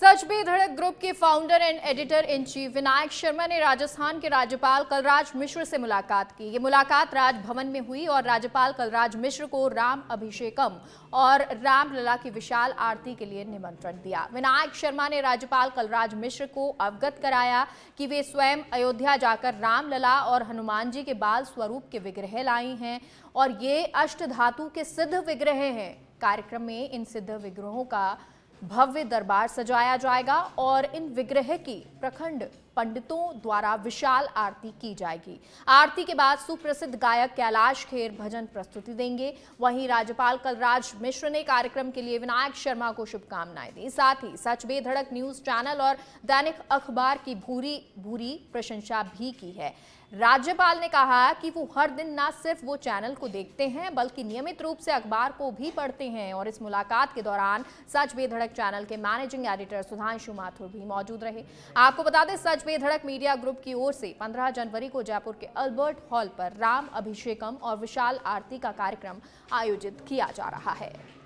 सच भी धड़क ग्रुप के founder and editor in chief Vinayak Sharma ने राजस्थान के राज्यपाल कलराज मिश्र से मुलाकात की ये मुलाकात राजभवन में हुई और राज्यपाल कलराज मिश्र को राम अभिषेकम और रामलला की विशाल आरती के लिए निमंत्रण दिया विनायक शर्मा ने राज्यपाल कलराज मिश्र को अवगत कराया कि वे स्वयं अयोध्या जाकर रामलला और हनुमान जी के बाल स्वरूप के विग्रह लाई हैं और ये अष्ट धातु के सिद्ध विग्रह हैं कार्यक्रम में इन सिद्ध विग्रहों का भव्य दरबार सजाया जाएगा और इन विग्रह की प्रखंड पंडितों द्वारा विशाल आरती की जाएगी आरती के बाद सुप्रसिद्ध गायक कैलाश खेर भजन प्रस्तुति देंगे वहीं राज्यपाल कलराज मिश्र ने कार्यक्रम के लिए विनायक शर्मा को शुभकामनाएं दी साथ ही सच बेधड़क न्यूज चैनल और दैनिक अखबार की भूरी भूरी प्रशंसा भी की है राज्यपाल ने कहा कि वो हर दिन ना सिर्फ वो चैनल को देखते हैं बल्कि नियमित रूप से अखबार को भी पढ़ते हैं और इस मुलाकात के दौरान सच बेधड़क बेधड़क चैनल के मैनेजिंग एडिटर सुधांशु माथुर भी मौजूद रहे आपको बता दें सच बेधड़क मीडिया ग्रुप की ओर से 15 जनवरी को जयपुर के अल्बर्ट हॉल पर राम अभिषेकम और विशाल आरती का कार्यक्रम आयोजित किया जा रहा है